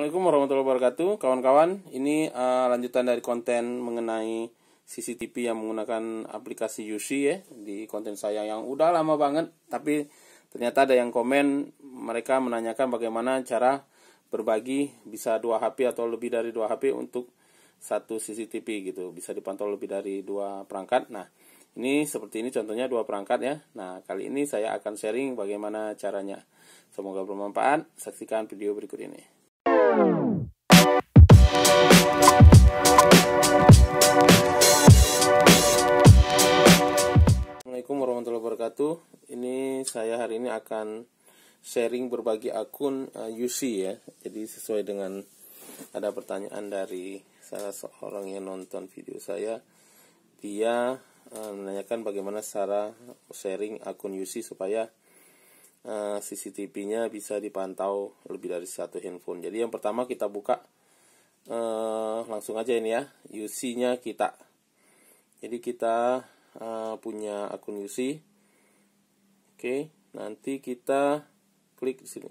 Assalamualaikum warahmatullahi wabarakatuh Kawan-kawan, ini uh, lanjutan dari konten mengenai CCTV yang menggunakan aplikasi UC ya Di konten saya yang udah lama banget Tapi ternyata ada yang komen Mereka menanyakan bagaimana cara berbagi bisa dua HP atau lebih dari dua HP untuk satu CCTV gitu Bisa dipantau lebih dari dua perangkat Nah, ini seperti ini contohnya dua perangkat ya Nah, kali ini saya akan sharing bagaimana caranya Semoga bermanfaat, saksikan video berikut ini Assalamualaikum warahmatullahi wabarakatuh. Ini saya hari ini akan sharing berbagi akun eh, UC ya. Jadi sesuai dengan ada pertanyaan dari salah seorang yang nonton video saya. Dia eh, menanyakan bagaimana cara sharing akun UC supaya Eh, CCTV-nya bisa dipantau lebih dari satu handphone. Jadi yang pertama kita buka uh, langsung aja ini ya UC-nya kita. Jadi kita uh, punya akun UC. Oke, okay, nanti kita klik di sini.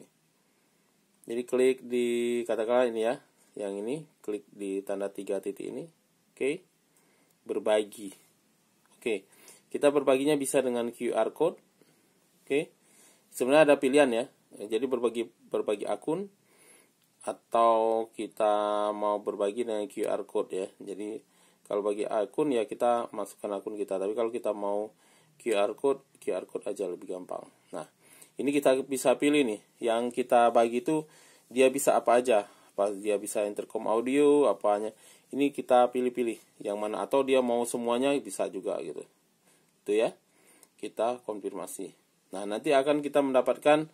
Jadi klik di katakanlah ini ya, yang ini klik di tanda tiga titik ini. Oke. Okay. Berbagi. Oke. Okay. Kita berbaginya bisa dengan QR code. Oke. Okay sebenarnya ada pilihan ya jadi berbagi berbagi akun atau kita mau berbagi dengan QR code ya jadi kalau bagi akun ya kita masukkan akun kita tapi kalau kita mau QR code QR code aja lebih gampang nah ini kita bisa pilih nih yang kita bagi itu dia bisa apa aja apa dia bisa intercom audio apanya ini kita pilih-pilih yang mana atau dia mau semuanya bisa juga gitu itu ya kita konfirmasi Nah, nanti akan kita mendapatkan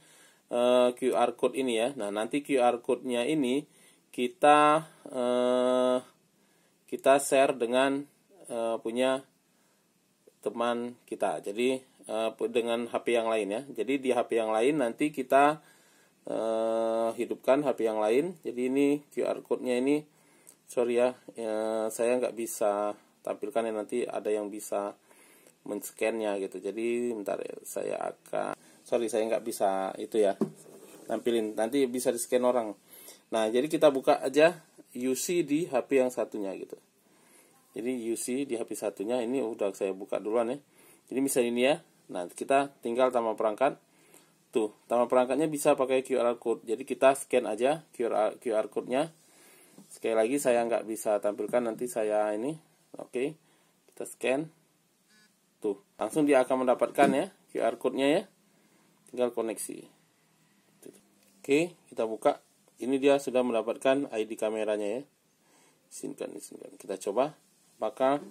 uh, eh, QR code ini ya. Nah, nanti QR code-nya ini kita uh, kita share dengan uh, punya teman kita. Jadi uh, dengan HP yang lain ya. Jadi di HP yang lain nanti kita uh, hidupkan HP yang lain. Jadi ini QR code-nya ini sorry ya, ya saya nggak bisa tampilkan ya nanti ada yang bisa men menscannya gitu jadi bentar ya saya akan sorry saya nggak bisa itu ya tampilin nanti bisa di scan orang nah jadi kita buka aja UC di HP yang satunya gitu jadi UC di HP satunya ini udah saya buka duluan ya jadi misalnya ini ya nah kita tinggal tambah perangkat tuh tambah perangkatnya bisa pakai QR code jadi kita scan aja QR QR code nya sekali lagi saya nggak bisa tampilkan nanti saya ini oke okay. kita scan Tuh, langsung dia akan mendapatkan ya QR code-nya ya. Tinggal koneksi. Oke, kita buka. Ini dia sudah mendapatkan ID kameranya ya. Izinkan, izinkan. Kita coba maka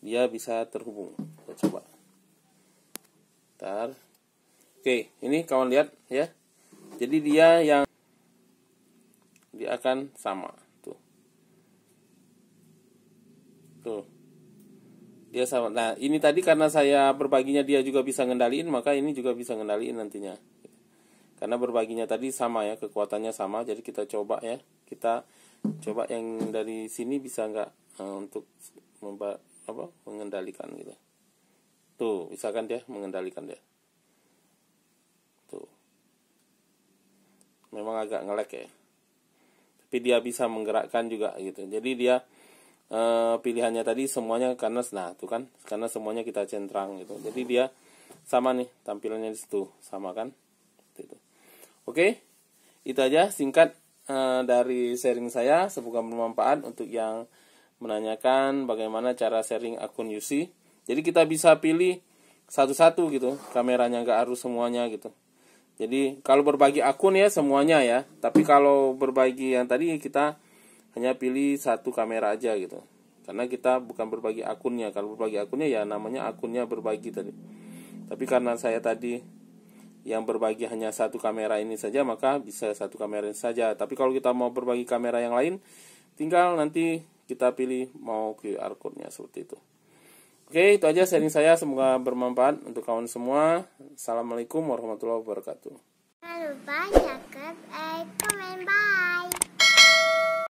dia bisa terhubung. Kita coba. ntar Oke, ini kawan lihat ya. Jadi dia yang dia akan sama. ya sama nah ini tadi karena saya berbaginya dia juga bisa ngendaliin maka ini juga bisa ngendaliin nantinya karena berbaginya tadi sama ya kekuatannya sama jadi kita coba ya kita coba yang dari sini bisa nggak uh, untuk memba apa mengendalikan gitu tuh misalkan dia mengendalikan dia tuh memang agak ngelek ya tapi dia bisa menggerakkan juga gitu jadi dia Eh, pilihannya tadi semuanya karena nah tuh kan karena semuanya kita centrang gitu jadi dia sama nih tampilannya di situ sama kan itu oke itu aja singkat e, dari sharing saya semoga bermanfaat untuk yang menanyakan bagaimana cara sharing akun UC jadi kita bisa pilih satu-satu gitu kameranya nggak harus semuanya gitu jadi kalau berbagi akun ya semuanya ya tapi kalau berbagi yang tadi kita hanya pilih satu kamera aja gitu karena kita bukan berbagi akunnya kalau berbagi akunnya ya namanya akunnya berbagi tadi tapi karena saya tadi yang berbagi hanya satu kamera ini saja maka bisa satu kamera ini saja tapi kalau kita mau berbagi kamera yang lain tinggal nanti kita pilih mau QR code-nya seperti itu Oke, itu aja sharing saya. Semoga bermanfaat untuk kawan semua. Assalamualaikum warahmatullahi wabarakatuh. Jangan lupa, subscribe, eh, comment. Bye.